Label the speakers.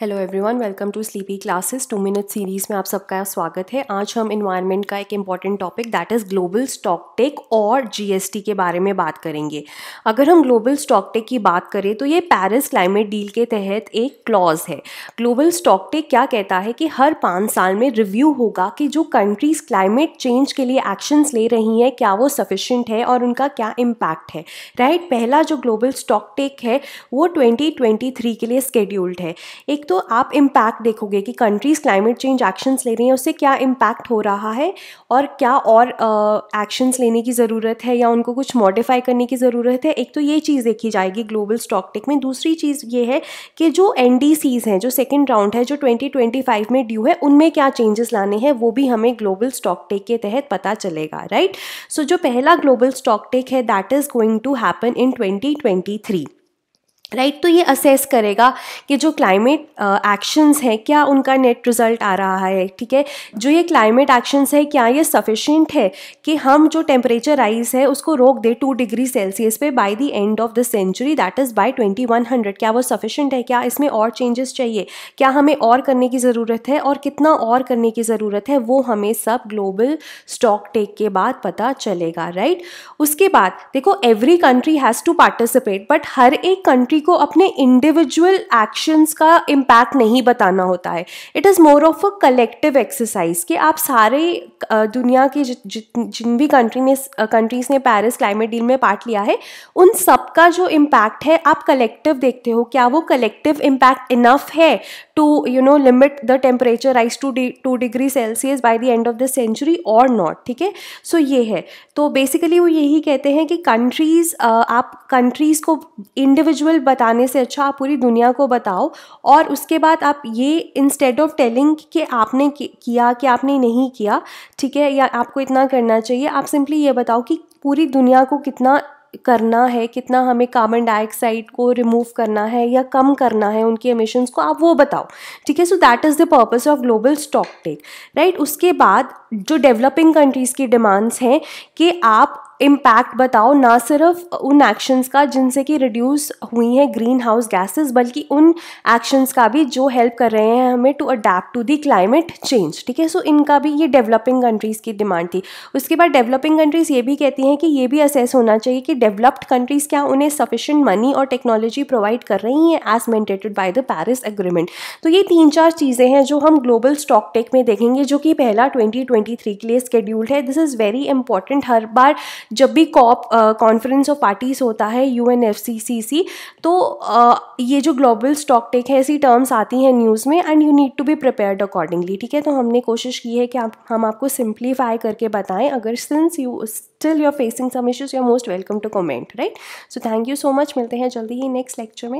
Speaker 1: Hello everyone welcome to Sleepy Classes two minute series में आप सबका स्वागत है आज हम इन्वायरमेंट का एक important topic that is global stock take और जीएसटी के बारे में बात करेंगे अगर हम ग्लोबल स्टॉक टेक की बात करें तो ये पेरिस क्लाइमेट डील के तहत एक क्लॉज है ग्लोबल स्टॉक टेक क्या कहता है कि हर पाँच साल में रिव्यू होगा कि जो कंट्रीज़ क्लाइमेट चेंज के लिए एक्शंस ले रही हैं क्या वो सफिशेंट है और उनका क्या इम्पैक्ट है राइट right? पहला जो ग्लोबल स्टॉक टेक है वो ट्वेंटी के लिए स्केड्यूल्ड है एक तो आप इम्पैक्ट देखोगे कि कंट्रीज़ क्लाइमेट चेंज एक्शंस ले रही हैं उससे क्या इम्पैक्ट हो रहा है और क्या और एक्शंस लेने की ज़रूरत है या उनको कुछ मॉडिफाई करने की ज़रूरत है एक तो ये चीज़ देखी जाएगी ग्लोबल स्टॉक टेक में दूसरी चीज़ ये है कि जो एन हैं जो सेकेंड राउंड है जो ट्वेंटी में ड्यू है उनमें क्या चेंजेस लाने हैं वो भी हमें ग्लोबल स्टॉक टेक के तहत पता चलेगा राइट सो so, जो पहला ग्लोबल स्टॉक टेक है that is going to happen in three right right, तो ये असेस करेगा कि जो क्लाइमेट एक्शंस uh, हैं क्या उनका नेट रिज़ल्ट आ रहा है ठीक है जो ये क्लाइमेट एक्शंस है क्या ये सफिशिएंट है कि हम जो टेम्परेचर राइज है उसको रोक दे टू डिग्री सेल्सियस पे by the end of the century that is by 2100 क्या वो सफिशिएंट है क्या इसमें और चेंजेस चाहिए क्या हमें और करने की ज़रूरत है और कितना और करने की ज़रूरत है वो हमें सब ग्लोबल स्टॉक टेक के बाद पता चलेगा राइट right? उसके बाद देखो every country has to participate but हर एक कंट्री सोसाइटी को अपने इंडिविजुअल एक्शंस का इम्पैक्ट नहीं बताना होता है it is more of a collective exercise कि आप सारे दुनिया के जिन भी कंट्री ने कंट्रीज़ ने पेरिस क्लाइमेट डील में पार्ट लिया है उन सब का जो इम्पैक्ट है आप कलेक्टिव देखते हो क्या वो कलेक्टिव इम्पैक्ट इनफ है to you know limit the temperature rise to two degree Celsius by the end of the century और नॉट ठीक है सो ये है तो बेसिकली वो यही कहते हैं कि कंट्रीज़ uh, आप कंट्रीज़ को individual बताने से अच्छा आप पूरी दुनिया को बताओ और उसके बाद आप ये इंस्टेड ऑफ टेलिंग कि आपने किया कि आपने नहीं किया ठीक है या आपको इतना करना चाहिए आप सिंपली ये बताओ कि पूरी दुनिया को कितना करना है कितना हमें कार्बन डाइऑक्साइड को रिमूव करना है या कम करना है उनकी एमिशंस को आप वो बताओ ठीक है so that is the purpose of global stock take right उसके बाद जो डेवलपिंग कंट्रीज़ की डिमांड्स हैं कि आप इम्पैक्ट बताओ ना सिर्फ उन एक्शंस का जिनसे कि रिड्यूस हुई हैं ग्रीन हाउस गैसेस बल्कि उन एक्शंस का भी जो हेल्प कर रहे हैं हमें to adapt to the climate change ठीक है सो इनका भी ये डेवलपिंग कंट्रीज़ की डिमांड थी उसके बाद डेवलपिंग कंट्रीज़ ये भी कहती हैं कि ये भी असेस होना चाहिए कि डेवलप्ड कंट्रीज़ क्या उन्हें सफिशेंट मनी और टेक्नोलॉजी प्रोवाइड कर रही हैं as mandated by the Paris agreement तो ये तीन चार चीज़ें हैं जो हम ग्लोबल स्टॉक टेक में देखेंगे जो कि पहला ट्वेंटी के लिए स्केड्यूल्ड है दिस इज़ वेरी इंपॉर्टेंट हर बार जब भी कॉप कॉन्फ्रेंस ऑफ पार्टीज होता है U N F C C C तो uh, ये जो ग्लोबल स्टॉक टेक है ऐसी टर्म्स आती हैं न्यूज़ में and you need to be prepared accordingly ठीक है तो हमने कोशिश की है कि आप हम आपको सिंप्लीफाई करके बताएं अगर since you still you are facing some issues you are most welcome to comment right so thank you so much मिलते हैं जल्दी ही नेक्स्ट लेक्चर में